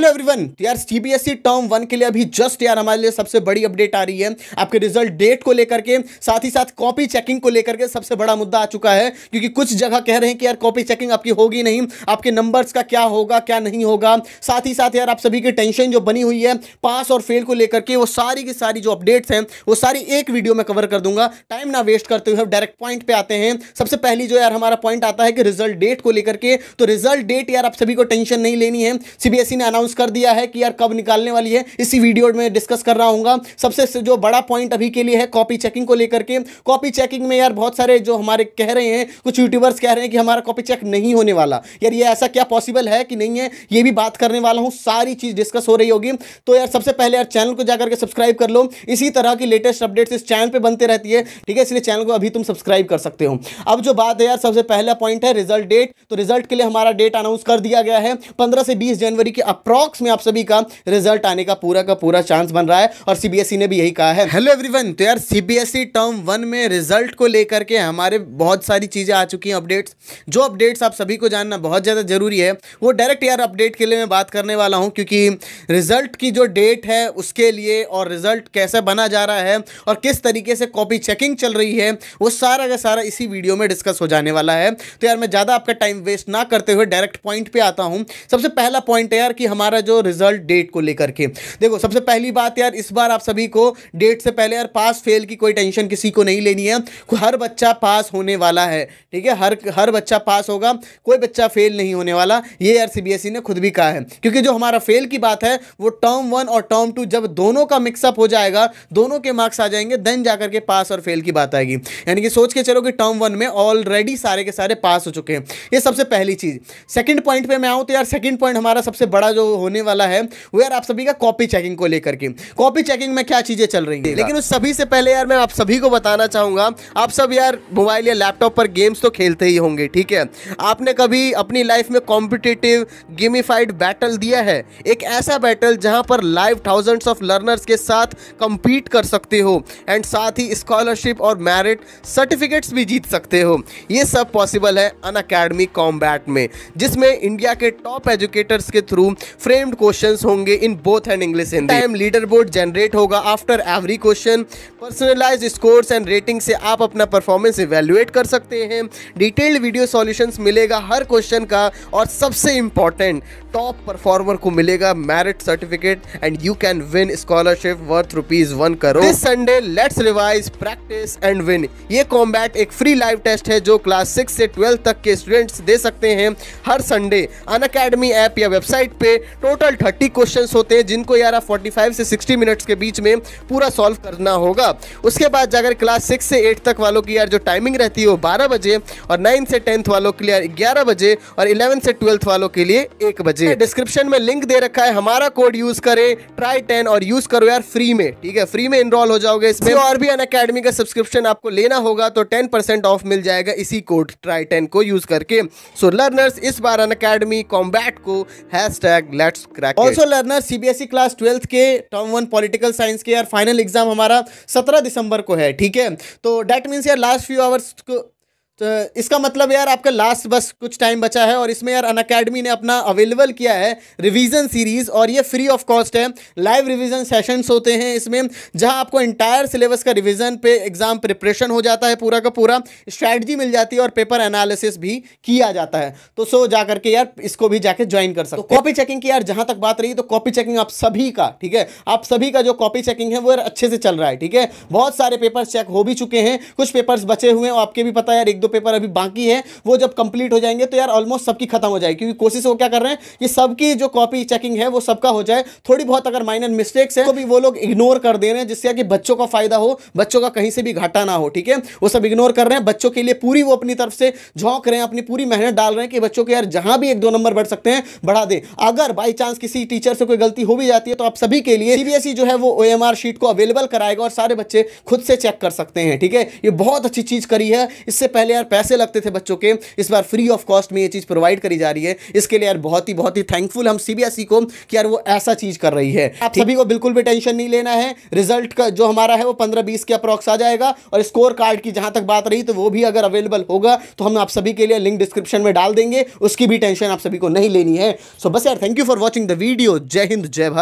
hello तो everyone यार CBSE term one के लिए अभी जस्ट यार हमारे लिए सबसे बड़ी अपडेट आ रही है आपके रिजल्ट डेट को लेकर के साथ ही साथ कॉपी चेकिंग को लेकर के सबसे बड़ा मुद्दा आ चुका है क्योंकि कुछ जगह कह रहे हैं कि यार कॉपी चेकिंग आपकी होगी नहीं आपके नंबर्स का क्या होगा क्या नहीं होगा साथ ही साथ यार आप सभी की टेंशन जो बनी हुई है पास और फेल को लेकर के वो सारी की सारी जो अपडेट्स हैं वो सारी एक वीडियो में कवर कर दूंगा टाइम ना वेस्ट करते हुए डायरेक्ट पॉइंट पर आते हैं सबसे पहली जो यार हमारा पॉइंट आता है कि रिजल्ट डेट को लेकर के तो रिजल्ट डेट यार आप सभी को टेंशन नहीं लेनी है सीबीएसई e ने अनाउंस अनाउंस कर दिया है कि यार कब निकालने वाली है इसी वीडियो में डिस्कस कर रहा हूँ सबसे जो बड़ा पॉइंट अभी के लिए है कॉपी चेकिंग को लेकर के कॉपी चेकिंग में यार बहुत सारे जो हमारे कह रहे हैं कुछ यूट्यूबर्स कह रहे हैं कि हमारा कॉपी चेक नहीं होने वाला यार ये ऐसा क्या पॉसिबल है कि नहीं है ये भी बात करने वाला हूँ सारी चीज़ डिस्कस हो रही होगी तो यार सबसे पहले यार चैनल को जाकर के सब्सक्राइब कर लो इसी तरह की लेटेस्ट अपडेट्स इस चैनल पर बनते रहती है ठीक है इसलिए चैनल को अभी तुम सब्सक्राइब कर सकते हो अब जो बात है यार सबसे पहला पॉइंट है रिजल्ट डेट तो रिजल्ट के लिए हमारा डेट अनाउंस कर दिया गया है पंद्रह से बीस जनवरी के अप्रॉक्स अप्रॉक्स में आप सभी का रिजल्ट आने का पूरा का पूरा चांस बन रहा है और सीबीएसई e ने भी यही कहा है हेलो एवरीवन तो यार सीबीएसई टर्म वन में रिजल्ट को लेकर के हमारे बहुत सारी चीज़ें आ चुकी हैं अपडेट्स जो अपडेट्स आप सभी को जानना बहुत ज़्यादा ज़रूरी है वो डायरेक्ट यार अपडेट के लिए मैं बात करने वाला हूँ क्योंकि रिजल्ट की जो डेट है उसके लिए और रिजल्ट कैसे बना जा रहा है और किस तरीके से कॉपी चेकिंग चल रही है वो सारा का सारा इसी वीडियो में डिस्कस हो जाने वाला है तो यार मैं ज़्यादा आपका टाइम वेस्ट ना करते हुए डायरेक्ट पॉइंट पे आता हूँ सबसे पहला पॉइंट है यार कि हमारा हमारा जो रिजल्ट डेट को लेकर के देखो सबसे पहली बात यार इस बार आप सभी को डेट से पहले यार पास फेल की कोई टेंशन किसी को नहीं लेनी है हर बच्चा पास होने वाला है ठीक है हर हर बच्चा पास होगा कोई बच्चा फेल नहीं होने वाला ये यार सी e ने खुद भी कहा है क्योंकि जो हमारा फेल की बात है वो टर्म वन और टर्म टू जब दोनों का मिक्सअप हो जाएगा दोनों के मार्क्स आ जाएंगे देन जाकर के पास और फेल की बात आएगी यानी कि सोच के चलो कि टर्म वन में ऑलरेडी सारे के सारे पास हो चुके हैं ये सबसे पहली चीज़ सेकंड पॉइंट पे मैं आऊं तो यार सेकंड पॉइंट हमारा सबसे बड़ा जो होने वाला है वो यार आप सभी का कॉपी चेकिंग को लेकर के कॉपी चेकिंग में क्या चीजें चल रही है लेकिन उस सभी से पहले यार मैं आप सभी को बताना चाहूंगा आप सब यार मोबाइल या लैपटॉप पर गेम्स तो खेलते ही होंगे ठीक है आपने कभी अपनी लाइफ में कॉम्पिटेटिव गेमिफाइड बैटल दिया है एक ऐसा बैटल जहां पर लाइव थाउजेंड्स ऑफ लर्नर्स के साथ कंपीट कर सकते हो एंड साथ ही स्कॉलरशिप और मैरिट सर्टिफिकेट्स भी जीत सकते हो ये सब पॉसिबल है अन अकेडमी कॉम्बैट में जिसमें इंडिया के टॉप एजुकेटर्स के थ्रू फ्रेम्ड क्वेश्चन होंगे in both and English Hindi time leader board generate होगा after every question personalise score and rating से आप अपना परफॉर्मेंस इवेल्युएट कर सकते हैं डिटेल्ड वीडियो सॉल्यूशंस मिलेगा हर क्वेश्चन का और सबसे इंपॉर्टेंट टॉप परफॉर्मर को मिलेगा merit certificate and you can win scholarship worth rupees one करो this Sunday let's revise practice and win ये कॉम्बैट एक फ्री लाइव टेस्ट है जो क्लास सिक्स से ट्वेल्थ तक के स्टूडेंट्स दे सकते हैं हर संडे अन अकेडमी ऐप या वेबसाइट पे टोटल थर्टी क्वेश्चन होते हैं जिनको यार फोर्टी फाइव से सिक्सटी मिनट्स के बीच में पूरा सॉल्व करना होगा उसके बाद जाकर क्लास सिक्स से एट तक वालों की यार जो टाइमिंग रहती है वो बारह बजे और नाइन्थ से टेंथ वालों के लिए ग्यारह बजे और इलेवन से ट्वेल्थ वालों के लिए एक बजे डिस्क्रिप्शन में लिंक दे रखा है हमारा कोड यूज करें ट्राई टेन और यूज करो यार फ्री में ठीक है फ्री में इनरोल हो जाओगे इसमें और भी अन अकेडमी का सब्सक्रिप्शन आपको लेना होगा तो टेन परसेंट ऑफ मिल जाएगा इसी कोड ट्राई टेन को यूज करके सो लर्नर्स इस बार अन अकेडमी कॉम्बैट को hashtag let's crack also learner CBSE class twelfth के टर्म वन पॉलिटिकल साइंस के यार फाइनल एग्जाम हमारा सत्रह दिसंबर को है ठीक है तो डैट मीन्स यार लास्ट फ्यू आवर्स तो इसका मतलब यार आपका लास्ट बस कुछ टाइम बचा है और इसमें यार अन अकेडमी ने अपना अवेलेबल किया है रिवीजन सीरीज़ और ये फ्री ऑफ कॉस्ट है लाइव रिवीजन सेशंस होते हैं इसमें जहां आपको इंटायर सिलेबस का रिवीजन पे एग्ज़ाम प्रिपरेशन हो जाता है पूरा का पूरा स्ट्रैटी मिल जाती है और पेपर एनालिसिस भी किया जाता है तो सो जा करके यार इसको भी जाके ज्वाइन कर सकते कॉपी चेकिंग तो की यार जहाँ तक बात रही तो कॉपी चेकिंग आप सभी का ठीक है आप सभी का जो कॉपी चेकिंग है वो यार अच्छे से चल रहा है ठीक है बहुत सारे पेपर चेक हो भी चुके हैं कुछ पेपर्स बचे हुए हैं आपके भी पता यार एक दो पेपर अभी बाकी है वो जब कंप्लीट हो जाएंगे तो यार ऑलमोस्ट सबकी खत्म हो जाएगी क्योंकि कोशिश वो क्या कर रहे हैं कि सबकी जो कॉपी चेकिंग है वो सबका हो जाए थोड़ी बहुत अगर माइनर मिस्टेक्स है तो भी वो लोग इग्नोर कर दे रहे हैं जिससे कि बच्चों का फायदा हो बच्चों का कहीं से भी घाटा ना हो ठीक है वो सब इग्नोर कर रहे हैं बच्चों के लिए पूरी वो अपनी तरफ से झोंक रहे हैं अपनी पूरी मेहनत डाल रहे हैं कि बच्चों के यार जहां भी एक दो नंबर बढ़ सकते हैं बढ़ा दे अगर बाई चांस किसी टीचर से कोई गलती हो भी जाती है तो आप सभी के लिए सीबीएसई जो है वो ओ शीट को अवेलेबल कराएगा और सारे बच्चे खुद से चेक कर सकते हैं ठीक है ये बहुत अच्छी चीज करी है इससे पहले यार पैसे लगते थे बच्चों के इस बार फ्री ऑफ कॉस्ट में ये चीज़ प्रोवाइड करी जा रही है इसके लिए यार बहुत ही बहुत ही थैंकफुल हम सी e को कि यार वो ऐसा चीज़ कर रही है आप सभी को बिल्कुल भी टेंशन नहीं लेना है रिजल्ट का जो हमारा है वो पंद्रह बीस के अप्रॉक्स आ जाएगा और स्कोर कार्ड की जहाँ तक बात रही तो वो भी अगर अवेलेबल होगा तो हम आप सभी के लिए लिंक डिस्क्रिप्शन में डाल देंगे उसकी भी टेंशन आप सभी को नहीं लेनी है सो बस यार thank you for watching the video जय हिंद जय भारत